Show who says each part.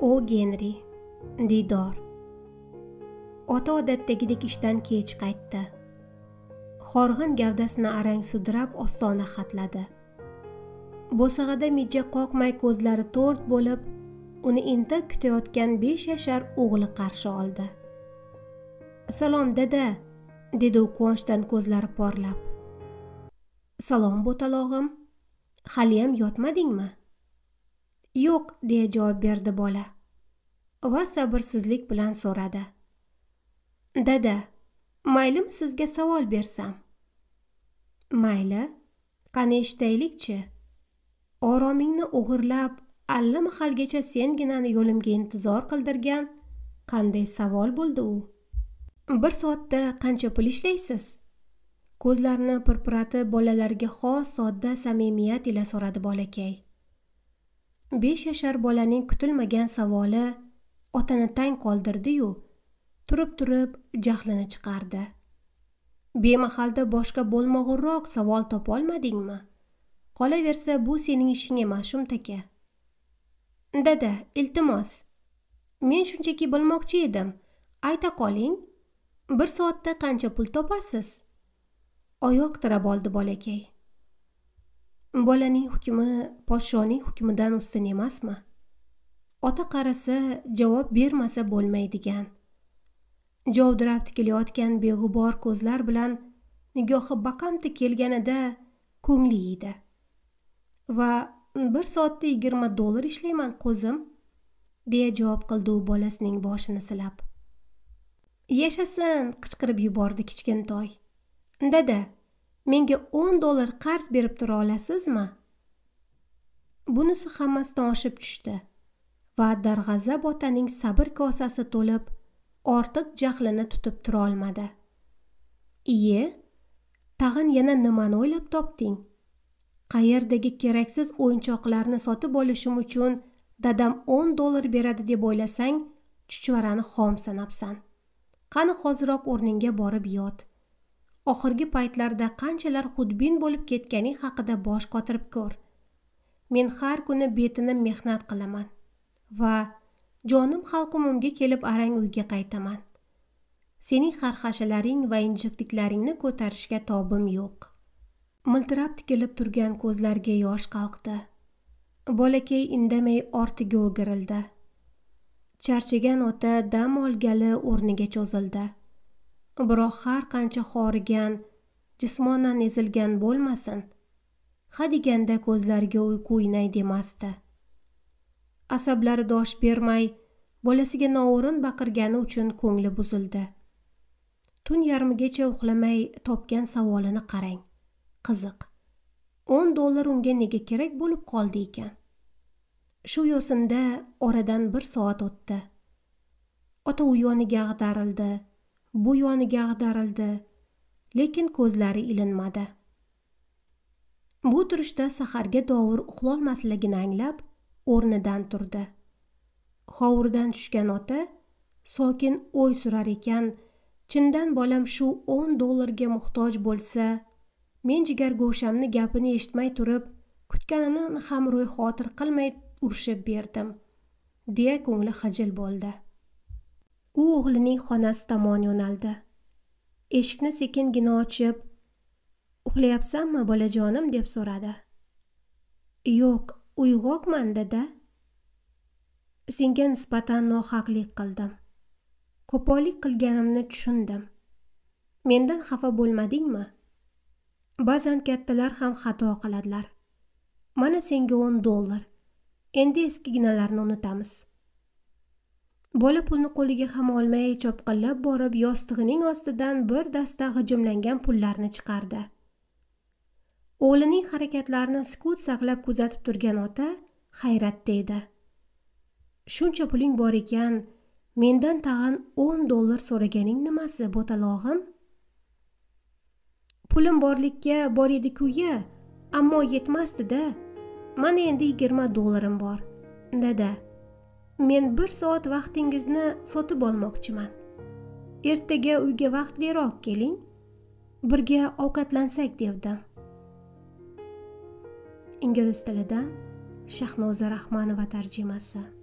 Speaker 1: o genri Didor ota odatdagidek ishdan kech qaytdi horg'in gavdasini arang sudrab ostona xatladi bo'sag'ada mijja qoqmay ko'zlari to'rt bo'lib uni inta kutayotgan 5 yashar o'g'li qarshi oldi salom dada dedi u quvonchdan ko'zlari porlab salom bo'talog'im haliyam yotmadingmi yo'q deya javob berdi bola va sabrsizlik bilan so'radi dada maylimi sizga savol bersam mayli qani eshitaylikchi oromingni o'g'irlab allamahalgacha senginani yo'limga intizor qildirgan qanday savol bo'ldi u bir soatda qancha pul ishlaysiz ko'zlarini pirpiratib bolalarga xos sodda samimiyat ila so'radi bolakay 5 yashar bolaning kutilmagan savoli otani tang qoldirdi-yu, turib-turib jahlini chiqardi. Bemahalda boshqa bo'lmag'urroq savol topolmadingmi Qolaversa, bu sening ishing emas, shumtaka. Dada, iltimos. Men shunchaki bilmoqchi edim. Ayta qoling, bir soatda qancha pul topasiz? Oyoq tirab oldi bolakay. bolaning hukmi podshoning hukmidan ustun emasmi ota qarasa javob bermasa bo'lmaydigan jovdirab tikilayotgan beg'ubor ko'zlar bilan nigohi baqamti kelganida ko'ngli yeydi va bir soatda yigirma dollar ishlayman qo'zim deya javob qildi u bolasining boshini silab yashasin qichqirib yubordi kichkintoy dada menga 10 dollar qarz berib tura olasizmi bunisi hammasidan oshib tushdi va darg'azab otaning sabr kosasi to'lib ortiq jahlini tutib tura olmadi iye tag'in yana nimani o'ylab topding qayerdagi keraksiz o'yinchoqlarni sotib olishim uchun dadam 10 dollar beradi deb o'ylasang chuchvarani xom sanabsan qani hoziroq o'rningga borib yot oxirgi paytlarda qanchalar xudbin bo'lib ketganing haqida bosh qotirib ko'r men har kuni betinim mehnat qilaman va jonim halqumimga kelib arang uyga qaytaman sening xarxashalaring va injiqliklaringni ko'tarishga tobim yo'q miltirab tikilib turgan ko'zlarga yosh qalqdi bolakay indamay ortiga o'girildi charchagan ota dam olgali o'rniga cho'zildi biroq har qancha horigan jismonan ezilgan bo'lmasin hadeganda ko'zlariga uyqu o'ynay demasdi asablari dosh bermay bolasiga noo'rin baqirgani uchun ko'ngli buzildi tun yarmigacha uxlamay topgan savolini qarang qiziq o'n dollar unga nega kerak bo'lib qoldi ekan shu yo'sinda oradan bir soat o'tdi ota u yoniga ag'darildi bu yoniga ag'darildi lekin ko'zlari ilinmadi bu turishda saharga dovur uxlolmasligini anglab o'rnidan turdi hovuridan tushgan ota sokin o'y surar ekan chindan bolam shu o'n dollarga muhtoj bo'lsa men jigargo'shamni gapini eshitmay turib kutganini ham ro'yxotir qilmay urishib berdim deya ko'ngli xijil bo'ldi u o'g'lining xonasi tomon yo'naldi eshikni sekingina ochib uxlayapsanmi bolajonim deb so'radi yo'q uyg'oqman dada senga nisbatan nohaqlik qildim qo'pollik qilganimni tushundim mendan xafa bo'lmadingmi ba'zan kattalar ham xato qiladilar mana senga o'n dollar endi eskiginalarni unutamiz bola pulni qo'liga ham olmay chopqillab borib yostig'ining ostidan bir dasta g'ijimlangan pullarni chiqardi o'g'lining harakatlarini sukut saqlab kuzatib turgan ota hayratda edi shuncha puling bor ekan mendan tag'in o'n dollar so'raganing nimasi bo'talog'im pulim borlikka bor edi-ku ya, ammo yetmasdida mana endi yigirma dollarim bor dada men bir soat vaqtingizni sotib olmoqchiman ertaga uyga vaqtliroq keling birga ovqatlansak devdim ingliz tilidan shahnoza rahmanova tarjimasi